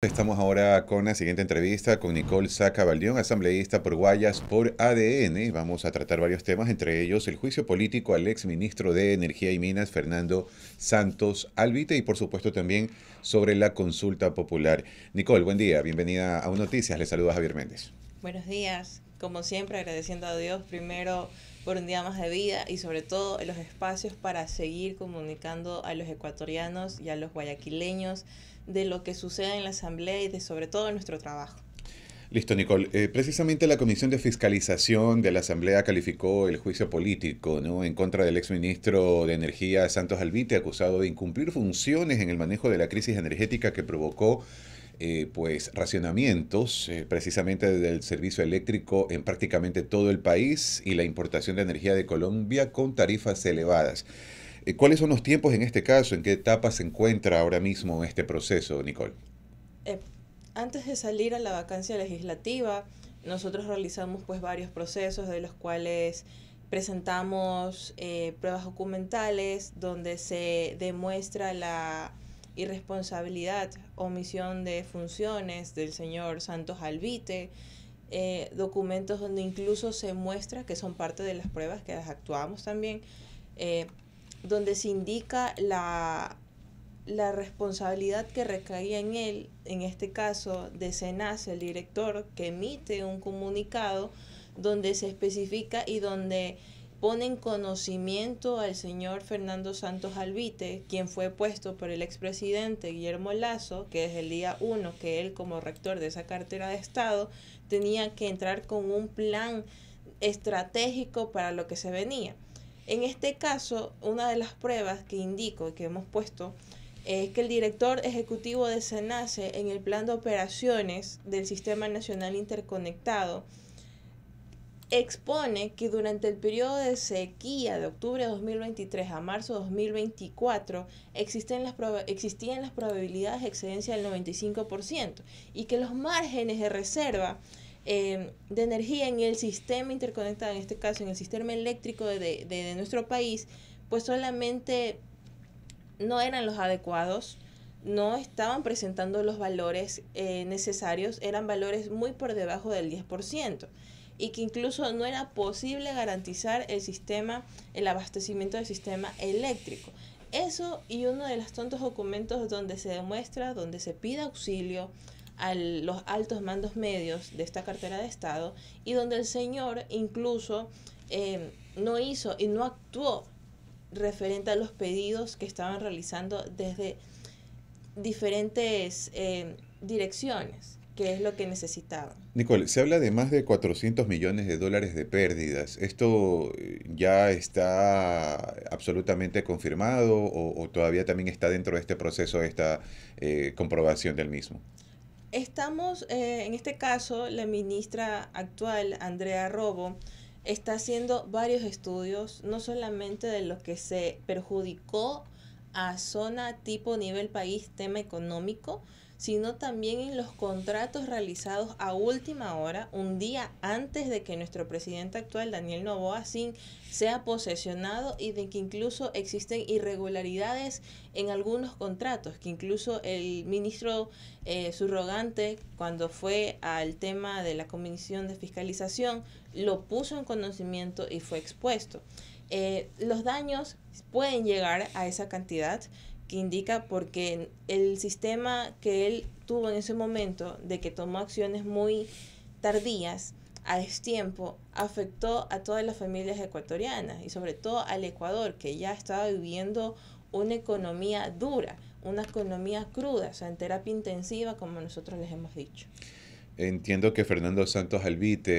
Estamos ahora con la siguiente entrevista con Nicole Saca asambleísta por Guayas por ADN. Vamos a tratar varios temas, entre ellos el juicio político al ex ministro de Energía y Minas, Fernando Santos Alvite, y por supuesto también sobre la consulta popular. Nicole, buen día, bienvenida a Un Noticias. Le saluda Javier Méndez. Buenos días, como siempre agradeciendo a Dios primero por un día más de vida y sobre todo los espacios para seguir comunicando a los ecuatorianos y a los guayaquileños de lo que sucede en la Asamblea y de sobre todo nuestro trabajo. Listo, Nicole. Eh, precisamente la Comisión de Fiscalización de la Asamblea calificó el juicio político ¿no? en contra del exministro de Energía Santos Albite, acusado de incumplir funciones en el manejo de la crisis energética que provocó eh, pues racionamientos eh, precisamente del servicio eléctrico en prácticamente todo el país y la importación de energía de Colombia con tarifas elevadas. Eh, ¿Cuáles son los tiempos en este caso? ¿En qué etapa se encuentra ahora mismo este proceso, Nicole? antes de salir a la vacancia legislativa, nosotros realizamos pues varios procesos de los cuales presentamos pruebas documentales donde se demuestra la irresponsabilidad, omisión de funciones del señor Santos albite eh, documentos donde incluso se muestra, que son parte de las pruebas que las actuamos también, eh, donde se indica la, la responsabilidad que recaía en él, en este caso de Senas, el director, que emite un comunicado donde se especifica y donde ponen en conocimiento al señor Fernando Santos Alvite, quien fue puesto por el expresidente Guillermo Lazo, que desde el día 1 que él como rector de esa cartera de Estado tenía que entrar con un plan estratégico para lo que se venía. En este caso, una de las pruebas que indico que hemos puesto es que el director ejecutivo de SENACE en el plan de operaciones del Sistema Nacional Interconectado expone que durante el periodo de sequía de octubre de 2023 a marzo de 2024 existen las existían las probabilidades de excedencia del 95% y que los márgenes de reserva em, de energía en el sistema interconectado, en este caso en el sistema eléctrico de, nuestro país, pues solamente no eran los adecuados no estaban presentando los valores eh, necesarios, eran valores muy por debajo del 10% y que incluso no era posible garantizar el sistema, el abastecimiento del sistema eléctrico. Eso y uno de los tontos documentos donde se demuestra, donde se pide auxilio a los altos mandos medios de esta cartera de Estado y donde el señor incluso eh, no hizo y no actuó referente a los pedidos que estaban realizando desde diferentes eh, direcciones que es lo que necesitaba. Nicole, se habla de más de 400 millones de dólares de pérdidas. ¿Esto eh, ya está absolutamente confirmado o, todavía también está dentro de este proceso, esta eh, comprobación del mismo? Estamos, eh, en este caso, la ministra actual, Andrea Robo, está haciendo varios estudios, no solamente de lo que se perjudicó a zona tipo nivel país, tema económico, sino también en los contratos realizados a última hora, un día antes de que nuestro presidente actual, Daniel Novoa Sin, sea posesionado y de que incluso existen irregularidades en algunos contratos, que incluso el ministro eh, cuando fue al tema de la Comisión de Fiscalización, lo puso en conocimiento y fue expuesto. Eh, los daños pueden llegar a esa cantidad que indica porque el sistema que él tuvo en ese momento, de que tomó acciones muy tardías, a tiempo afectó a todas las familias ecuatorianas y sobre todo al Ecuador, que ya estaba viviendo una economía dura, una economía cruda, o sea, en terapia intensiva, como nosotros les hemos dicho. Entiendo que Fernando Santos Alvite,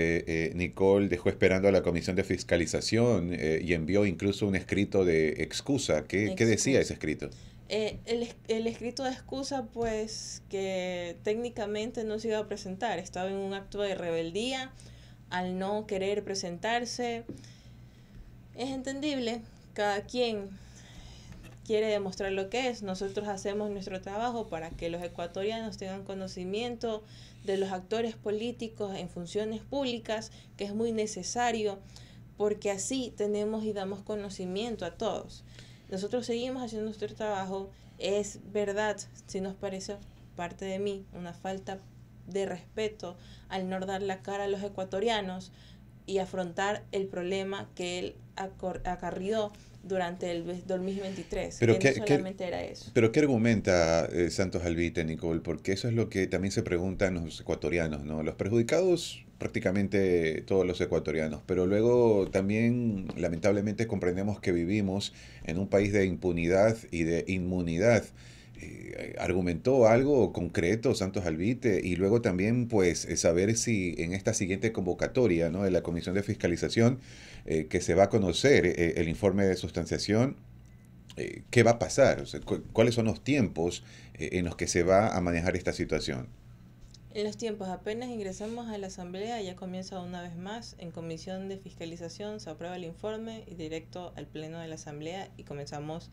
eh, Nicole, dejó esperando a la Comisión de Fiscalización eh, y envió incluso un escrito de excusa. ¿Qué, decía ese escrito? Eh, el, el, escrito de excusa, pues, que técnicamente no se iba a presentar. Estaba en un acto de rebeldía al no querer presentarse. Es entendible, cada quien quiere demostrar lo que es. Nosotros hacemos nuestro trabajo para que los ecuatorianos tengan conocimiento de los actores políticos en funciones públicas, que es muy necesario, porque así tenemos y damos conocimiento a todos. Nosotros seguimos haciendo nuestro trabajo, es verdad, si nos parece parte de mí, una falta de respeto al no dar la cara a los ecuatorianos, y afrontar el problema que él acarrió durante el 2023. Pero que, era eso. Pero ¿qué argumenta eh, Santos Alvite, Nicole? Porque eso es lo que también se preguntan los ecuatorianos, ¿no? Los perjudicados prácticamente todos los ecuatorianos, pero luego también lamentablemente comprendemos que vivimos en un país de impunidad y de inmunidad. Eh, argumentó algo concreto Santos Albite y luego también pues eh, saber si en esta siguiente convocatoria ¿no? de la Comisión de Fiscalización eh, que se va a conocer el informe de sustanciación, ¿qué va a pasar? ¿Cuáles son los tiempos en los que se va a manejar esta situación? En los tiempos apenas ingresamos a la Asamblea, ya comienza una vez más, en Comisión de Fiscalización se aprueba el informe y directo al Pleno de la Asamblea y comenzamos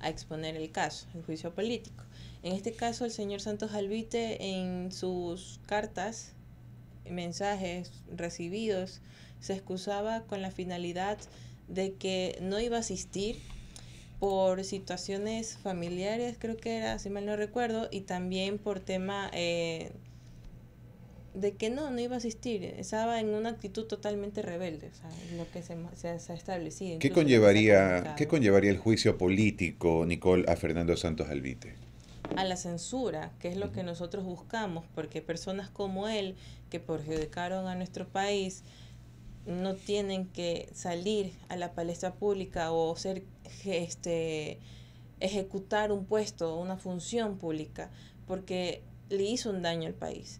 a exponer el caso, el juicio político. En este caso, el señor Santos Alvite en sus cartas, mensajes recibidos, se excusaba con la finalidad de que no iba a asistir por situaciones familiares, creo que era, si mal no recuerdo, y también por tema... Eh, de que no, no iba a asistir. Estaba en una actitud totalmente rebelde, lo que se, ha establecido. ¿Qué conllevaría, ¿Qué conllevaría el juicio político, Nicole, a Fernando Santos Alvite? A la censura, que es lo que nosotros buscamos, porque personas como él, que perjudicaron a nuestro país, no tienen que salir a la palestra pública o ser este ejecutar un puesto, una función pública, porque le hizo un daño al país.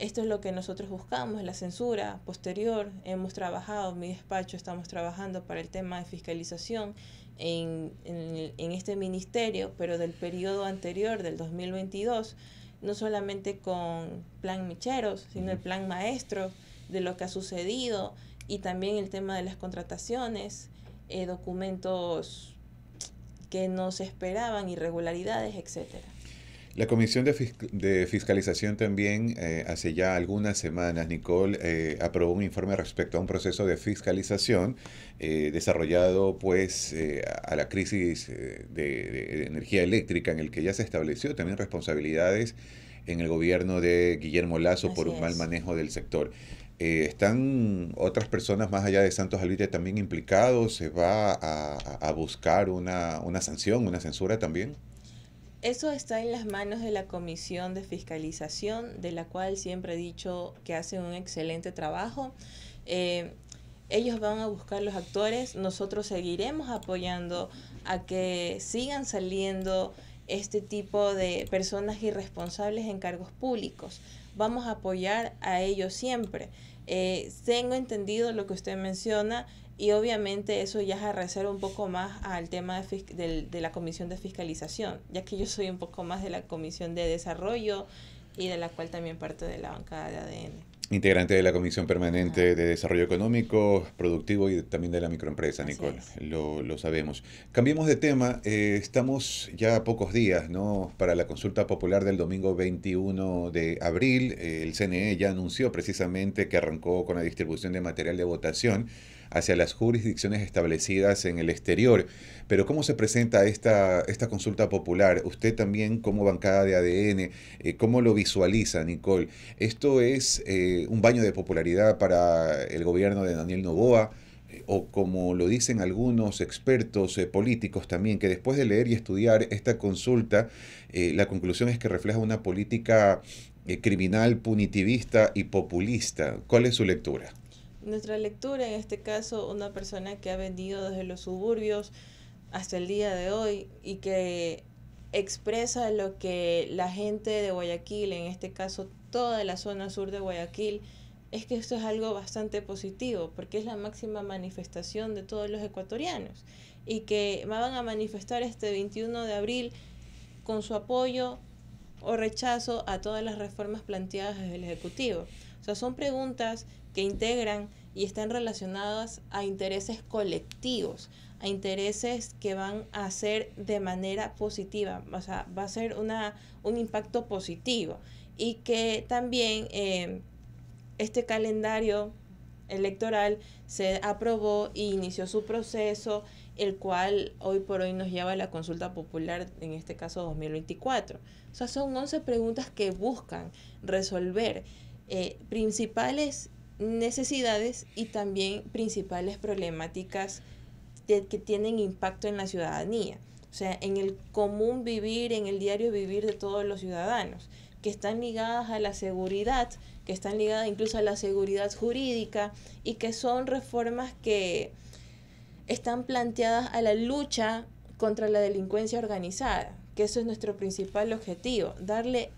Esto es lo que nosotros buscamos, la censura posterior. Hemos trabajado, en mi despacho estamos trabajando para el tema de fiscalización en, en, este ministerio, pero del periodo anterior, del 2022, no solamente con plan Micheros, sino el plan maestro de lo que ha sucedido y también el tema de las contrataciones, eh, documentos que no se esperaban, irregularidades, etcétera. La Comisión de, Fiscalización también, eh, hace ya algunas semanas, Nicole, eh, aprobó un informe respecto a un proceso de fiscalización eh, desarrollado pues a la crisis de, energía eléctrica en el que ya se estableció también responsabilidades en el gobierno de Guillermo Lazo por un mal manejo del sector. ¿Están otras personas más allá de Santos Alvite también implicados? ¿Se va a, buscar una, sanción, una censura también? Eso está en las manos de la Comisión de Fiscalización, de la cual siempre he dicho que hacen un excelente trabajo. Eh, ellos van a buscar los actores, nosotros seguiremos apoyando a que sigan saliendo este tipo de personas irresponsables en cargos públicos. Vamos a apoyar a ellos siempre. Eh, tengo entendido lo que usted menciona y obviamente eso ya es reserva un poco más al tema de, de, la comisión de fiscalización, ya que yo soy un poco más de la comisión de desarrollo y de la cual también parte de la bancada de ADN. Integrante de la Comisión Permanente de Desarrollo Económico, Productivo y también de la Microempresa, Nicole. Lo, lo, sabemos. Cambiemos de tema. Eh, estamos ya a pocos días ¿no? para la consulta popular del domingo 21 de abril. el CNE ya anunció precisamente que arrancó con la distribución de material de votación hacia las jurisdicciones establecidas en el exterior. Pero ¿cómo se presenta esta, esta consulta popular? Usted también como bancada de ADN, eh, ¿cómo lo visualiza, Nicole? ¿Esto es eh, un baño de popularidad para el gobierno de Daniel Novoa? Eh, o como lo dicen algunos expertos políticos también, que después de leer y estudiar esta consulta, la conclusión es que refleja una política criminal, punitivista y populista. ¿Cuál es su lectura? nuestra lectura, en este caso, una persona que ha venido desde los suburbios hasta el día de hoy y que expresa lo que la gente de Guayaquil, en este caso toda la zona sur de Guayaquil, es que esto es algo bastante positivo, porque es la máxima manifestación de todos los ecuatorianos y que van a manifestar este 21 de abril con su apoyo o rechazo a todas las reformas planteadas desde el Ejecutivo. O sea, son preguntas que integran y están relacionadas a intereses colectivos, a intereses que van a ser de manera positiva, o sea, va a ser una, un impacto positivo. Y que también eh, este calendario electoral se aprobó y inició su proceso, el cual hoy por hoy nos lleva a la consulta popular, en este caso 2024. O sea, son 11 preguntas que buscan resolver. Eh, principales necesidades y también principales problemáticas que tienen impacto en la ciudadanía, o sea, en el común vivir, en el diario vivir de todos los ciudadanos, que están ligadas a la seguridad, que están ligadas incluso a la seguridad jurídica y que son reformas que están planteadas a la lucha contra la delincuencia organizada, que eso es nuestro principal objetivo, darle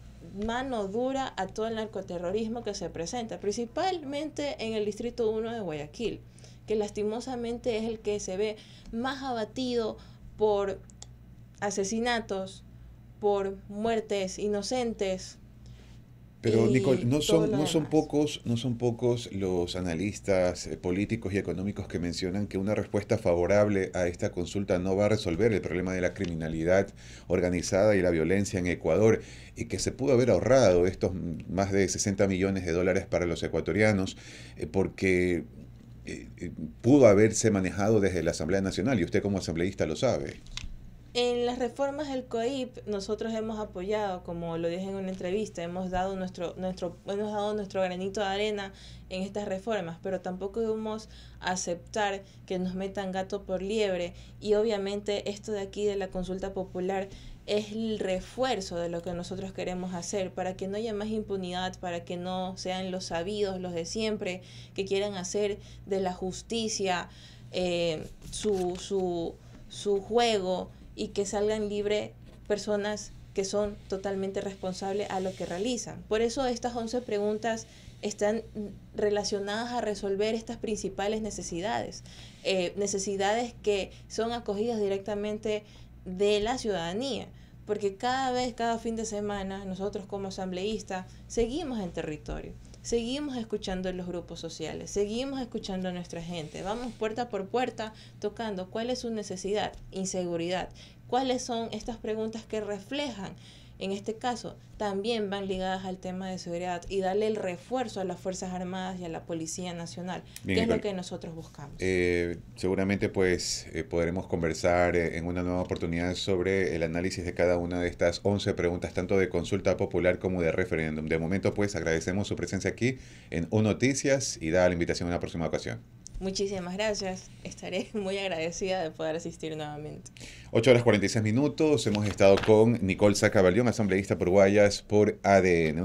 mano dura a todo el narcoterrorismo que se presenta, principalmente en el Distrito 1 de Guayaquil, que lastimosamente es el que se ve más abatido por asesinatos, por muertes inocentes, pero Nicole, no son, no son pocos, no son pocos los analistas eh, políticos y económicos que mencionan que una respuesta favorable a esta consulta no va a resolver el problema de la criminalidad organizada y la violencia en Ecuador y que se pudo haber ahorrado estos más de 60 millones de dólares para los ecuatorianos eh, porque eh, pudo haberse manejado desde la Asamblea Nacional y usted como asambleísta lo sabe. En las reformas del COIP nosotros hemos apoyado, como lo dije en una entrevista, hemos dado nuestro, nuestro, hemos dado nuestro granito de arena en estas reformas, pero tampoco debemos aceptar que nos metan gato por liebre y obviamente esto de aquí de la consulta popular es el refuerzo de lo que nosotros queremos hacer para que no haya más impunidad, para que no sean los sabidos, los de siempre, que quieran hacer de la justicia eh, su, su, su juego y que salgan libre personas que son totalmente responsables a lo que realizan. Por eso estas 11 preguntas están relacionadas a resolver estas principales necesidades, eh, necesidades que son acogidas directamente de la ciudadanía, porque cada vez, cada fin de semana, nosotros como asambleístas seguimos en territorio seguimos escuchando los grupos sociales, seguimos escuchando a nuestra gente, vamos puerta por puerta tocando cuál es su necesidad, inseguridad, cuáles son estas preguntas que reflejan en este caso también van ligadas al tema de seguridad y darle el refuerzo a las Fuerzas Armadas y a la Policía Nacional, que es lo que nosotros buscamos. Eh, seguramente pues eh, podremos conversar eh, en una nueva oportunidad sobre el análisis de cada una de estas 11 preguntas, tanto de consulta popular como de referéndum. De momento pues agradecemos su presencia aquí en O Noticias y da la invitación a una próxima ocasión. Muchísimas gracias. Estaré muy agradecida de poder asistir nuevamente. 8 horas 46 minutos. Hemos estado con Nicole Sacabalión, asambleísta por Guayas por ADN.